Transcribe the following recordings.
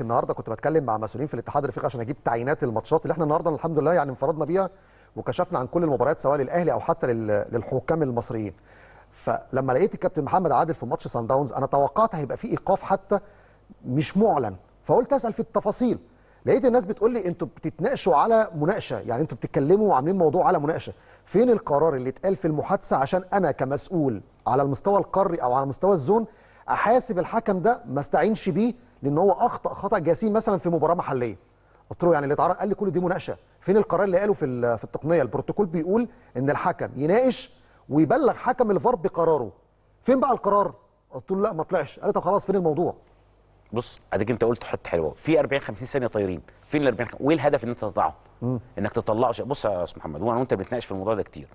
النهارده كنت بتكلم مع مسؤولين في الاتحاد الافريقي عشان اجيب تعيينات الماتشات اللي احنا النهارده الحمد لله يعني انفردنا بيها وكشفنا عن كل المباريات سواء للاهلي او حتى للحكام المصريين فلما لقيت الكابتن محمد عادل في ماتش سان داونز انا توقعت هيبقى في ايقاف حتى مش معلن فقلت اسال في التفاصيل لقيت الناس بتقول لي انتوا بتتناقشوا على مناقشه يعني انتوا بتتكلموا وعاملين موضوع على مناقشه فين القرار اللي اتقال في المحادثه عشان انا كمسؤول على المستوى القاري او على مستوى الزون احاسب الحكم ده ما استعينش بيه لان هو اخطا خطا جسيم مثلا في مباراه محليه قلت له يعني اللي اتعرض قال لي كل دي مناقشه فين القرار اللي قاله في في التقنيه البروتوكول بيقول ان الحكم يناقش ويبلغ حكم الفار بقراره فين بقى القرار قلت له لا ما طلعش قال لي طب خلاص فين الموضوع بص اديك انت قلت حته حلوه في 40 50 ثانيه طايرين فين ال 40 وايه الهدف ان انت تطلعه انك تطلعه بص يا استاذ محمد وانا وانت بنتناقش في الموضوع ده كتير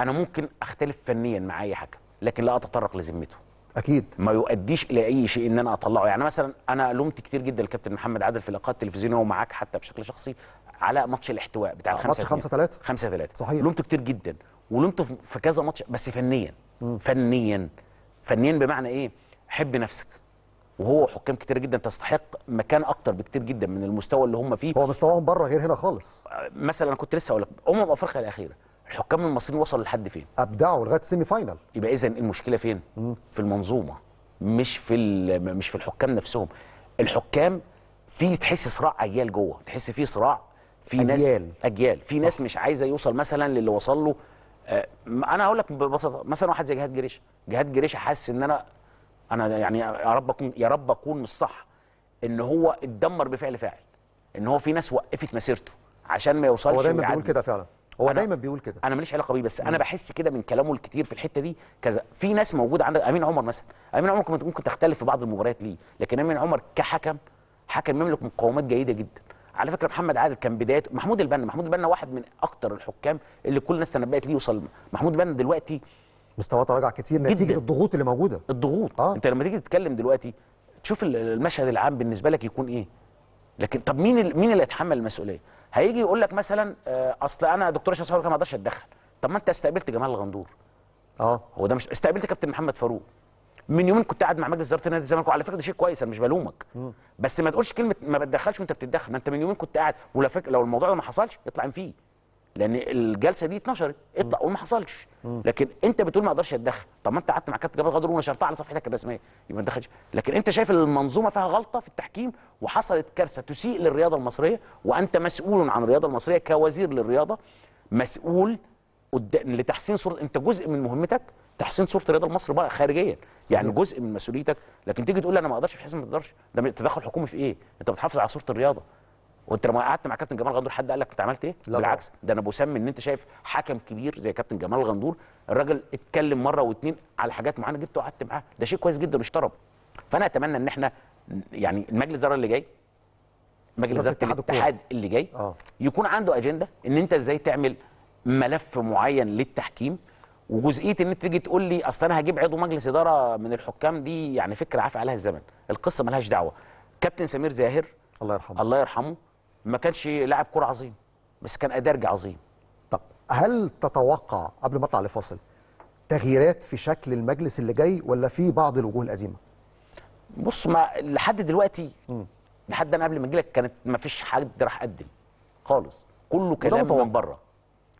انا ممكن اختلف فنيا مع اي حكم لكن لا اتطرق لذمته اكيد ما يؤديش الى اي شيء ان انا اطلعه يعني مثلا انا لومت كتير جدا الكابتن محمد عادل في اللقاء التلفزيوني ومعاك حتى بشكل شخصي على ماتش الاحتواء بتاع آه ماتش 5 3 5 3 صحيح لومته كتير جدا ولومته في كذا ماتش بس فنيا مم. فنيا فنيا بمعنى ايه حب نفسك وهو حكام كتير جدا تستحق مكان اكتر بكتير جدا من المستوى اللي هم فيه هو مستواهم بره غير هنا خالص آه، مثلا انا كنت لسه اقول لك امم افريقيا الاخيره الحكام المصريين وصلوا لحد فين؟ ابدعوا لغايه السيمي فاينل يبقى اذا المشكله فين؟ مم. في المنظومه مش في مش في الحكام نفسهم الحكام في تحس صراع اجيال جوه تحس في صراع في ناس اجيال اجيال في صح. ناس مش عايزه يوصل مثلا للي وصل له آه انا هقول لك ببساطه مثلا واحد زي جهاد جريشه جهاد جريشه حاسس ان انا انا يعني يا رب اكون يا رب اكون مش صح ان هو اتدمر بفعل فاعل ان هو في ناس وقفت مسيرته عشان ما يوصلش هو دايما بيقول كده فعلا هو دايما بيقول كده انا ماليش علاقه بيه بس انا بحس كده من كلامه الكتير في الحته دي كذا في ناس موجوده عندك امين عمر مثلا امين عمر ممكن تختلف في بعض المباريات ليه لكن امين عمر كحكم حكم يملك مقومات جيده جدا على فكره محمد عادل كان بدايته محمود البنا محمود البنا واحد من اكتر الحكام اللي كل الناس تنبأت ليه وصل محمود البنا دلوقتي مستواه تراجع كتير نتيجه الضغوط اللي موجوده الضغوط آه. انت لما تيجي تتكلم دلوقتي تشوف المشهد العام بالنسبه لك يكون ايه لكن طب مين مين اللي يتحمل المسؤوليه هيجي يقول لك مثلا آه، اصل انا دكتور هشام صبري ما اقدرش اتدخل طب ما انت استقبلت جمال الغندور اه هو ده مش استقبلت كابتن محمد فاروق من يومين كنت قاعد مع مجلس اداره نادي الزمالك وعلى فكره ده شيء كويس انا مش بلومك م. بس ما تقولش كلمه ما بتدخلش وانت بتتدخل ما انت من يومين كنت قاعد ولو لو الموضوع ده ما حصلش اطلع فيه لان الجلسه دي اتنشرت اطلع ما حصلش لكن انت بتقول ما اقدرش اتدخل طب ما انت قعدت مع كابتن جبار غدر ونشرتها على صفحتك الرسميه يبقى ما تدخلش لكن انت شايف المنظومه فيها غلطه في التحكيم وحصلت كارثه تسيء للرياضه المصريه وانت مسؤول عن الرياضه المصريه كوزير للرياضه مسؤول قدام لتحسين صوره انت جزء من مهمتك تحسين صوره الرياضه المصري بقى خارجيا يعني جزء من مسؤوليتك لكن تيجي تقول انا ما اقدرش في حزب ما اقدرش ده تدخل حكومي في ايه انت بتحافظ على صوره الرياضه وانت لما قعدت مع كابتن جمال غندور حد قال لك انت عملت ايه؟ لا بالعكس ده انا بسمي ان انت شايف حكم كبير زي كابتن جمال غندور الراجل اتكلم مره واثنين على حاجات معينه جبته وقعدت معاه ده شيء كويس جدا طرب فانا اتمنى ان احنا يعني المجلس الاداره اللي جاي مجلس اداره الاتحاد اللي جاي أوه. يكون عنده اجنده ان انت ازاي تعمل ملف معين للتحكيم وجزئيه ان انت تيجي تقول لي اصل انا هجيب عضو مجلس اداره من الحكام دي يعني فكره عافيه عليها الزمن القصه ملهاش دعوه كابتن سمير زاهر الله يرحمه الله يرحمه ما كانش لاعب كوره عظيم بس كان ادرج عظيم طب هل تتوقع قبل ما اطلع لفاصل تغييرات في شكل المجلس اللي جاي ولا في بعض الوجوه القديمه بص ما لحد دلوقتي لحد انا قبل ما اجي لك كانت ما فيش حد راح قدم خالص كله كلام من بره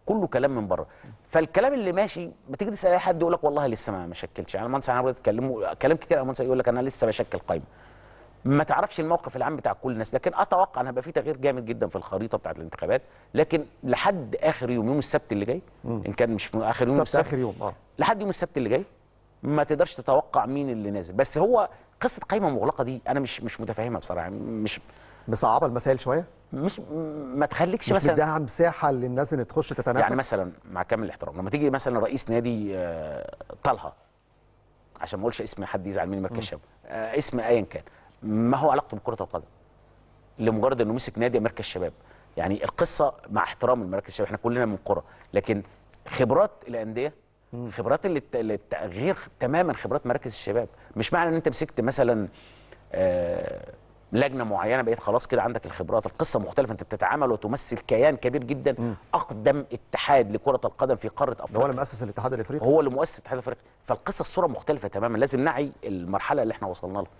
كله كلام من بره فالكلام اللي ماشي ما تيجي تسال اي حد يقول لك والله لسه ما شكلتش يعني المهندس انا اتكلموا كلام كتير المهندس يقول لك انا لسه بشكل قايمه ما تعرفش الموقف العام بتاع كل الناس لكن اتوقع ان هيبقى في تغيير جامد جدا في الخريطه بتاعه الانتخابات لكن لحد اخر يوم يوم السبت اللي جاي ان كان مش اخر يوم السبت اخر يوم اه لحد يوم السبت اللي جاي ما تقدرش تتوقع مين اللي نازل بس هو قصه قايمه مغلقه دي انا مش مش متفاهمها بصراحه يعني مش مصعبه المسائل شويه مش ما تخليكش مش مثلا مش بتدعم مساحه للناس اللي تخش تتنافس يعني مثلا مع كامل الاحترام لما تيجي مثلا رئيس نادي آه، طلها عشان ما اقولش اسم حد يزعل مني ما آه، اسم ايا كان ما هو علاقته بكره القدم لمجرد انه مسك نادي مركز شباب يعني القصه مع احترام المراكز الشباب احنا كلنا من قرى لكن خبرات الانديه خبرات التغيير تماما خبرات مراكز الشباب مش معنى ان انت مسكت مثلا آه، لجنه معينه بقيت خلاص كده عندك الخبرات القصه مختلفه انت بتتعامل وتمثل كيان كبير جدا اقدم اتحاد لكره القدم في قاره افريقيا هو اللي مؤسس الاتحاد الافريقي هو اللي مؤسس الاتحاد الافريقي فالقصه الصوره مختلفه تماما لازم نعي المرحله اللي احنا وصلنا لها